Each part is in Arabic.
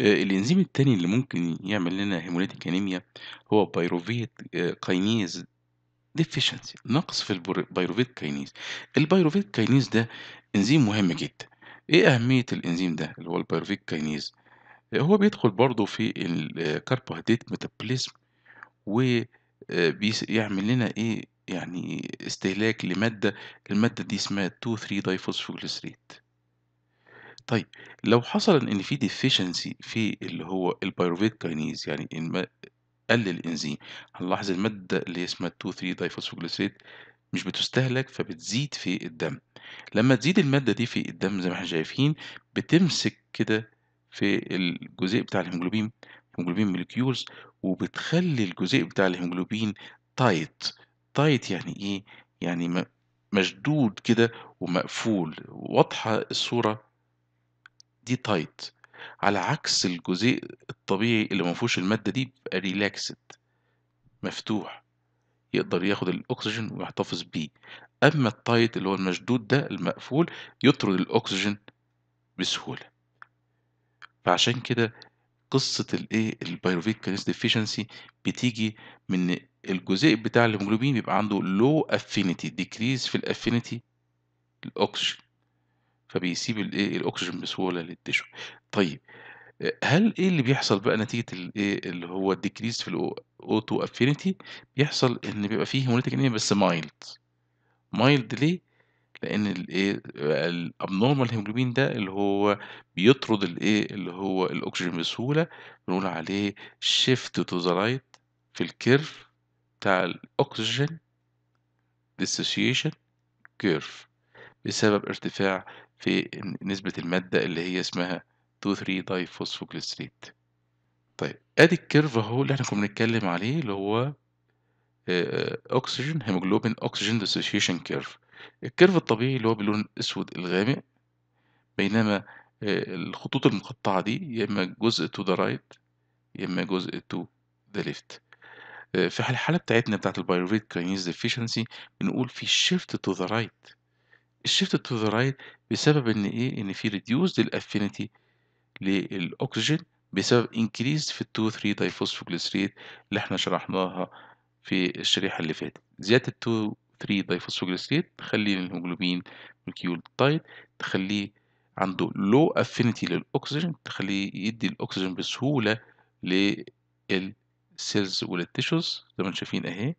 آه، الانزيم الثاني اللي ممكن يعمل لنا هيموليتيك انيميا هو بايروفيت آه، كاينيز ديفيشنسي نقص في البايروفيت كاينيز البايروفيت كاينيز ده انزيم مهم جدا ايه اهميه الانزيم ده اللي هو البايروفيت كاينيز آه، هو بيدخل برضه في الكربوهيدرات ميتابوليزم ويعمل لنا ايه يعني استهلاك لماده الماده دي اسمها 2 3 ديفوسفوجلسريت طيب لو حصل إن في ديفيشنسي في اللي هو البيروفيت كاينيز يعني ان قل الإنزيم هنلاحظ المادة اللي اسمها 2 3 دايفوسفوجليسيريد مش بتستهلك فبتزيد في الدم لما تزيد المادة دي في الدم زي ما احنا شايفين بتمسك كده في الجزء بتاع الهيموجلوبين هيموجلوبين مولكيولز وبتخلي الجزء بتاع الهيموجلوبين تايت تايت يعني ايه يعني مشدود كده ومقفول واضحة الصورة دي تايت على عكس الجزيء الطبيعي اللي ما فيهوش الماده دي بيبقى ريلاكسد مفتوح يقدر ياخد الاكسجين ويحتفظ بيه اما التايت اللي هو المشدود ده المقفول يطرد الاكسجين بسهوله فعشان كده قصه الايه البايروفيك كينيز ديفيشنسي بتيجي من الجزيء بتاع الهيموجلوبين بيبقى عنده لو افينيتي ديكريز في الافينيتي الاكسجين فبيسيب الايه الاكسجين بسهوله للتشو طيب آه، هل ايه اللي بيحصل بقى نتيجه الايه اللي هو الديكريز في الاوتو افينيتي بيحصل ان بيبقى فيه هيموليتيك انيميا بس مايلد مايلد ليه لان الايه الابنورمال هيموجلوبين ده اللي هو بيطرد الايه اللي هو الاكسجين بسهوله بنقول عليه شيفت تو ذا رايت في الكيرف بتاع الاكسجين ديسوسيشن كيرف بسبب ارتفاع في نسبة المادة اللي هي اسمها 2,3 فوسفوكليستريت طيب ادي الكيرف اهو اللي احنا كنا بنتكلم عليه اللي هو اكسجين هيموجلوبين اكسجين ديسوسيشن كيرف الكيرف الطبيعي اللي هو باللون الاسود الغامق بينما الخطوط المقطعة دي يا إما جزء تو ذا رايت يا إما جزء تو ذا ليفت في الحالة بتاعتنا بتاعت البايروفيت كاينيز ديفيشنسي بنقول في شيفت تو ذا رايت الشيفت تو ذا رايت بسبب ان ايه ان في ريديوسد الافينيتي للاكسجين بسبب انكريز في التو 3 دايفوسفوجليسريد اللي احنا شرحناها في الشريحه اللي فاتت زياده التو 3 دايفوسفوجليسريد تخلي الهيموجلوبين مولكيول تايت تخليه عنده لو افينيتي للاكسجين تخليه يدي الاكسجين بسهوله للسيلز وللتيشوز زي ما انتم شايفين اهي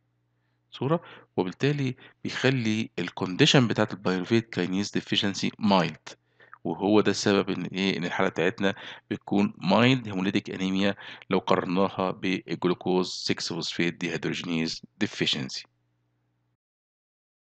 صورة، وبالتالي بيخلّي الcondition بتاعة الpyruvate kinase deficiency mild وهو ده السبب إن إيه، إن الحالة بتاعتنا بتكون mild hemolytic anemia لو قارناها بالglucose 6 phosphate dehydrogenase deficiency.